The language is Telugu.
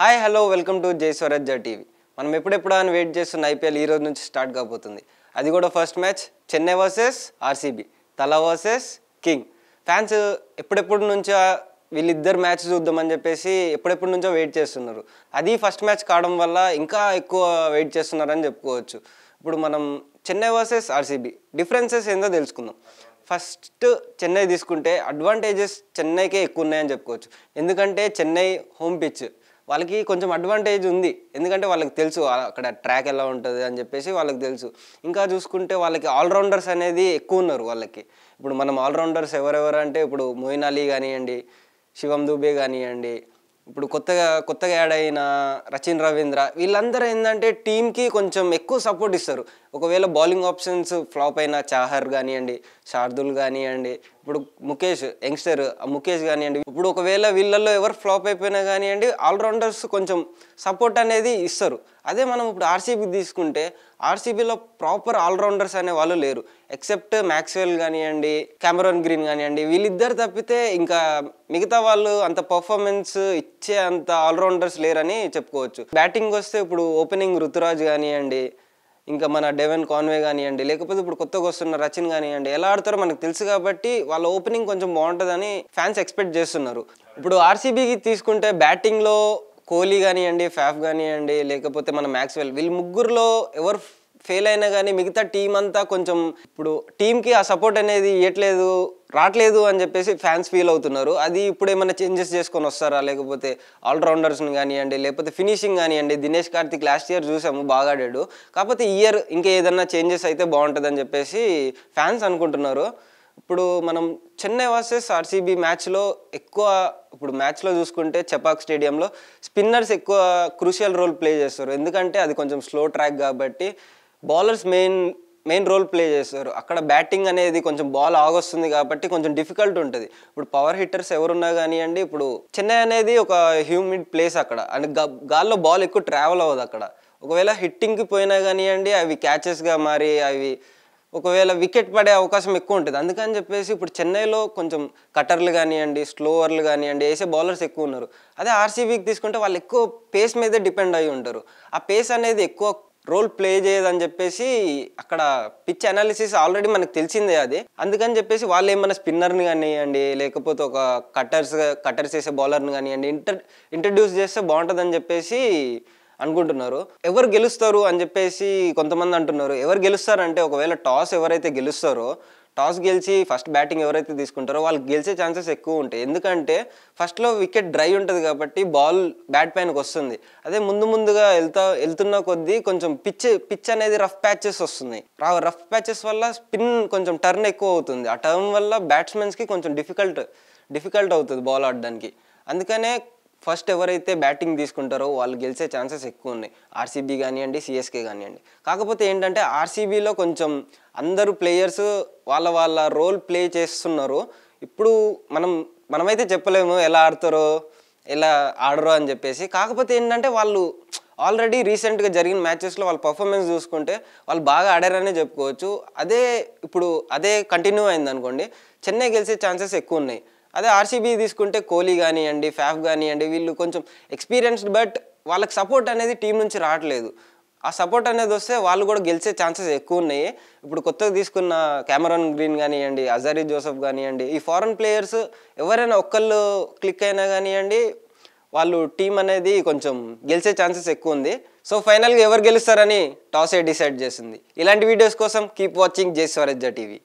హాయ్ హలో వెల్కమ్ టు జై స్వరజ్జ టీవీ మనం ఎప్పుడెప్పుడు అని వెయిట్ చేస్తున్న ఐపీఎల్ ఈ రోజు నుంచి స్టార్ట్ కాబోతుంది అది కూడా first match Chennai versus RCB Thala versus king fans ఎప్పుడెప్పుడు నుంచో వీళ్ళిద్దరు మ్యాచ్ చూద్దామని చెప్పేసి ఎప్పుడెప్పుడు నుంచో వెయిట్ చేస్తున్నారు అది ఫస్ట్ మ్యాచ్ కావడం వల్ల ఇంకా ఎక్కువ వెయిట్ చేస్తున్నారని చెప్పుకోవచ్చు ఇప్పుడు మనం చెన్నై వర్సెస్ ఆర్సీబీ డిఫరెన్సెస్ ఏందో తెలుసుకుందాం ఫస్ట్ చెన్నై తీసుకుంటే అడ్వాంటేజెస్ చెన్నైకే ఎక్కువ ఉన్నాయని చెప్పుకోవచ్చు ఎందుకంటే చెన్నై హోమ్ పిచ్ వాళ్ళకి కొంచెం అడ్వాంటేజ్ ఉంది ఎందుకంటే వాళ్ళకి తెలుసు అక్కడ ట్రాక్ ఎలా ఉంటుంది అని చెప్పేసి వాళ్ళకి తెలుసు ఇంకా చూసుకుంటే వాళ్ళకి ఆల్రౌండర్స్ అనేది ఎక్కువ ఉన్నారు వాళ్ళకి ఇప్పుడు మనం ఆల్రౌండర్స్ ఎవరెవరు అంటే ఇప్పుడు మోయిన్ అలీ కానివ్వండి శివం దూబే కానివ్వండి ఇప్పుడు కొత్తగా కొత్తగా యాడ్ అయిన రచిన్ రవీంద్ర వీళ్ళందరూ ఏంటంటే టీంకి కొంచెం ఎక్కువ సపోర్ట్ ఇస్తారు ఒకవేళ బౌలింగ్ ఆప్షన్స్ ఫ్లాప్ అయిన చాహర్ కానివ్వండి శార్దుల్ కానివ్వండి ఇప్పుడు ముఖేష్ యంగ్స్టర్ ముఖేష్ కానివ్వండి ఇప్పుడు ఒకవేళ వీళ్ళల్లో ఎవరు ఫ్లాప్ అయిపోయినా కానివ్వండి ఆల్రౌండర్స్ కొంచెం సపోర్ట్ అనేది ఇస్తారు అదే మనం ఇప్పుడు ఆర్సీబీ తీసుకుంటే ఆర్సీబీలో ప్రాపర్ ఆల్రౌండర్స్ అనే వాళ్ళు లేరు ఎక్సెప్ట్ మ్యాక్స్వెల్ కానివ్వండి కెమెరాన్ గ్రీన్ కానివ్వండి వీళ్ళిద్దరు తప్పితే ఇంకా మిగతా వాళ్ళు అంత పర్ఫార్మెన్స్ ఇచ్చే అంత ఆల్రౌండర్స్ లేరని చెప్పుకోవచ్చు బ్యాటింగ్ వస్తే ఇప్పుడు ఓపెనింగ్ ఋతురాజ్ కానివ్వండి ఇంకా మన డెవెన్ కాన్వే కానివ్వండి లేకపోతే ఇప్పుడు కొత్తగా వస్తున్న రచిన్ కానివ్వండి ఎలా ఆడతారో మనకు తెలుసు కాబట్టి వాళ్ళ ఓపెనింగ్ కొంచెం బాగుంటుందని ఫ్యాన్స్ ఎక్స్పెక్ట్ చేస్తున్నారు ఇప్పుడు ఆర్సీబీకి తీసుకుంటే బ్యాటింగ్లో కోహ్లీ కానివ్వండి ఫ్యాఫ్ కానివ్వండి లేకపోతే మన మ్యాక్స్వెల్ వీళ్ళు ముగ్గురులో ఎవరు ఫెయిల్ అయినా కానీ మిగతా టీం అంతా కొంచెం ఇప్పుడు టీంకి ఆ సపోర్ట్ అనేది ఇవ్వట్లేదు రావట్లేదు అని చెప్పేసి ఫ్యాన్స్ ఫీల్ అవుతున్నారు అది ఇప్పుడు ఏమైనా చేంజెస్ చేసుకొని వస్తారా లేకపోతే ఆల్రౌండర్స్ని కానివ్వండి లేకపోతే ఫినిషింగ్ కానివ్వండి దినేష్ కార్తిక్ లాస్ట్ ఇయర్ చూసాము బాగా ఆడాడు కాకపోతే ఇయర్ ఇంకా ఏదన్నా చేంజెస్ అయితే బాగుంటుందని చెప్పేసి ఫ్యాన్స్ అనుకుంటున్నారు ఇప్పుడు మనం చెన్నై వర్సెస్ ఆర్సీబీ మ్యాచ్లో ఎక్కువ ఇప్పుడు మ్యాచ్లో చూసుకుంటే చెపాక్ స్టేడియంలో స్పిన్నర్స్ ఎక్కువ క్రూషియల్ రోల్ ప్లే చేస్తారు ఎందుకంటే అది కొంచెం స్లో ట్రాక్ కాబట్టి bowlers main main role play చేస్తారు అక్కడ బ్యాటింగ్ అనేది కొంచెం బాల్ ఆగొస్తుంది కాబట్టి కొంచెం డిఫికల్ట్ ఉంటుంది ఇప్పుడు పవర్ హిట్టర్స్ ఎవరున్నా కానివ్వండి ఇప్పుడు చెన్నై అనేది ఒక హ్యూమిడ్ ప్లేస్ అక్కడ అండ్ గాల్లో బాల్ ఎక్కువ ట్రావెల్ అవ్వదు అక్కడ ఒకవేళ హిట్టింగ్కి పోయినా కానివ్వండి అవి క్యాచెస్గా మారి అవి ఒకవేళ వికెట్ పడే అవకాశం ఎక్కువ ఉంటుంది అందుకని చెప్పేసి ఇప్పుడు చెన్నైలో కొంచెం కటర్లు కానివ్వండి స్లోవర్లు కానివ్వండి వేసే బౌలర్స్ ఎక్కువ ఉన్నారు అదే ఆర్సీబీకి తీసుకుంటే వాళ్ళు ఎక్కువ పేస్ మీదే డిపెండ్ అయి ఉంటారు ఆ పేస్ అనేది ఎక్కువ రోల్ ప్లే చేయదని చెప్పేసి అక్కడ పిచ్ అనాలిసిస్ ఆల్రెడీ మనకు తెలిసిందే అది అందుకని చెప్పేసి వాళ్ళు ఏమైనా స్పిన్నర్ని కానివ్వండి లేకపోతే ఒక కట్టర్స్ కట్టర్స్ చేసే బౌలర్ని కానివ్వండి ఇంటర్ ఇంట్రడ్యూస్ చేస్తే బాగుంటుందని చెప్పేసి అనుకుంటున్నారు ఎవరు గెలుస్తారు అని చెప్పేసి కొంతమంది అంటున్నారు ఎవరు గెలుస్తారంటే ఒకవేళ టాస్ ఎవరైతే గెలుస్తారో టాస్ గెలిచి ఫస్ట్ బ్యాటింగ్ ఎవరైతే తీసుకుంటారో వాళ్ళు గెలిచే ఛాన్సెస్ ఎక్కువ ఉంటాయి ఎందుకంటే ఫస్ట్లో వికెట్ డ్రై ఉంటుంది కాబట్టి బాల్ బ్యాట్ పైనకి వస్తుంది అదే ముందు ముందుగా వెళ్తా వెళ్తున్న కొద్దీ కొంచెం పిచ్ పిచ్ అనేది రఫ్ ప్యాచెస్ వస్తున్నాయి రఫ్ ప్యాచెస్ వల్ల స్పిన్ కొంచెం టర్న్ ఎక్కువ అవుతుంది ఆ టర్న్ వల్ల బ్యాట్స్మెన్స్కి కొంచెం డిఫికల్ట్ డిఫికల్ట్ అవుతుంది బాల్ ఆడడానికి అందుకనే ఫస్ట్ ఎవరైతే బ్యాటింగ్ తీసుకుంటారో వాళ్ళు గెలిచే ఛాన్సెస్ ఎక్కువ ఉన్నాయి ఆర్సీబీ కానివ్వండి సిఎస్కే కానివ్వండి కాకపోతే ఏంటంటే ఆర్సీబీలో కొంచెం అందరూ ప్లేయర్స్ వాళ్ళ వాళ్ళ రోల్ ప్లే చేస్తున్నారు ఇప్పుడు మనం మనమైతే చెప్పలేము ఎలా ఆడతారో ఎలా ఆడరో అని చెప్పేసి కాకపోతే ఏంటంటే వాళ్ళు ఆల్రెడీ రీసెంట్గా జరిగిన మ్యాచెస్లో వాళ్ళ పర్ఫార్మెన్స్ చూసుకుంటే వాళ్ళు బాగా ఆడారనే చెప్పుకోవచ్చు అదే ఇప్పుడు అదే కంటిన్యూ అయింది అనుకోండి చెన్నై గెలిచే ఛాన్సెస్ ఎక్కువ ఉన్నాయి అదే ఆర్సీబీ తీసుకుంటే కోహ్లీ కానివ్వండి ఫ్యాఫ్ కానివ్వండి వీళ్ళు కొంచెం ఎక్స్పీరియన్స్డ్ బట్ వాళ్ళకి సపోర్ట్ అనేది టీం నుంచి రావట్లేదు ఆ సపోర్ట్ అనేది వస్తే వాళ్ళు కూడా గెలిచే ఛాన్సెస్ ఎక్కువ ఉన్నాయి ఇప్పుడు కొత్తగా తీసుకున్న కెమెరాన్ గ్రీన్ కానివ్వండి అజారీ జోసఫ్ కానివ్వండి ఈ ఫారెన్ ప్లేయర్స్ ఎవరైనా ఒక్కళ్ళు క్లిక్ అయినా కానివ్వండి వాళ్ళు టీం అనేది కొంచెం గెలిచే ఛాన్సెస్ ఎక్కువ ఉంది సో ఫైనల్గా ఎవరు గెలుస్తారని టాస్ ఏ డిసైడ్ చేసింది ఇలాంటి వీడియోస్ కోసం కీప్ వాచింగ్ జేస్వరజ్జ టీవీ